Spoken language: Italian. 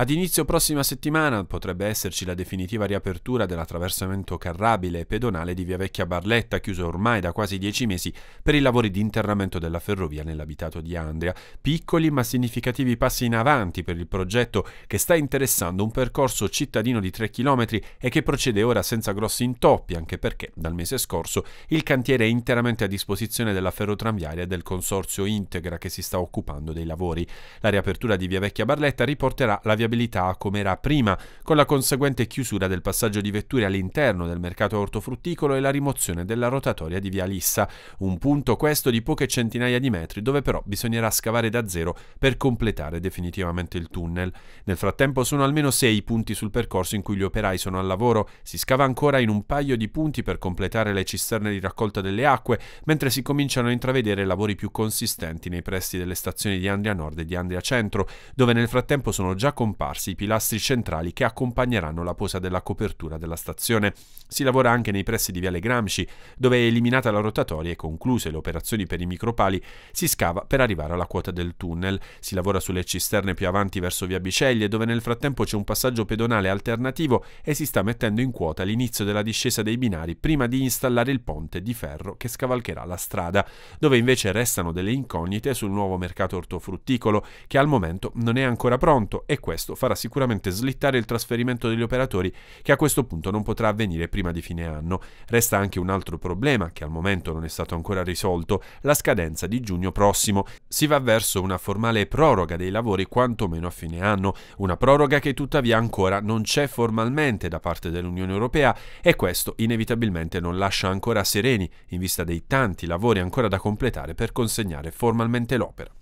Ad inizio prossima settimana potrebbe esserci la definitiva riapertura dell'attraversamento carrabile e pedonale di Via Vecchia Barletta, chiuso ormai da quasi dieci mesi per i lavori di interramento della ferrovia nell'abitato di Andria. Piccoli ma significativi passi in avanti per il progetto che sta interessando un percorso cittadino di 3 km e che procede ora senza grossi intoppi, anche perché dal mese scorso il cantiere è interamente a disposizione della ferrotranviaria e del consorzio Integra che si sta occupando dei lavori. La riapertura di Via Vecchia Barletta riporterà la Via viabilità come era prima, con la conseguente chiusura del passaggio di vetture all'interno del mercato ortofrutticolo e la rimozione della rotatoria di Via Lissa, un punto questo di poche centinaia di metri dove però bisognerà scavare da zero per completare definitivamente il tunnel. Nel frattempo sono almeno sei i punti sul percorso in cui gli operai sono al lavoro, si scava ancora in un paio di punti per completare le cisterne di raccolta delle acque, mentre si cominciano a intravedere lavori più consistenti nei pressi delle stazioni di Andria Nord e di Andria Centro, dove nel frattempo sono già completati scomparsi i pilastri centrali che accompagneranno la posa della copertura della stazione. Si lavora anche nei pressi di Viale Gramsci, dove è eliminata la rotatoria e concluse le operazioni per i micropali, si scava per arrivare alla quota del tunnel. Si lavora sulle cisterne più avanti verso Via Biceglie, dove nel frattempo c'è un passaggio pedonale alternativo e si sta mettendo in quota l'inizio della discesa dei binari prima di installare il ponte di ferro che scavalcherà la strada, dove invece restano delle incognite sul nuovo mercato ortofrutticolo che al momento non è ancora pronto e questo questo farà sicuramente slittare il trasferimento degli operatori che a questo punto non potrà avvenire prima di fine anno. Resta anche un altro problema che al momento non è stato ancora risolto, la scadenza di giugno prossimo. Si va verso una formale proroga dei lavori quantomeno a fine anno, una proroga che tuttavia ancora non c'è formalmente da parte dell'Unione Europea e questo inevitabilmente non lascia ancora sereni in vista dei tanti lavori ancora da completare per consegnare formalmente l'opera.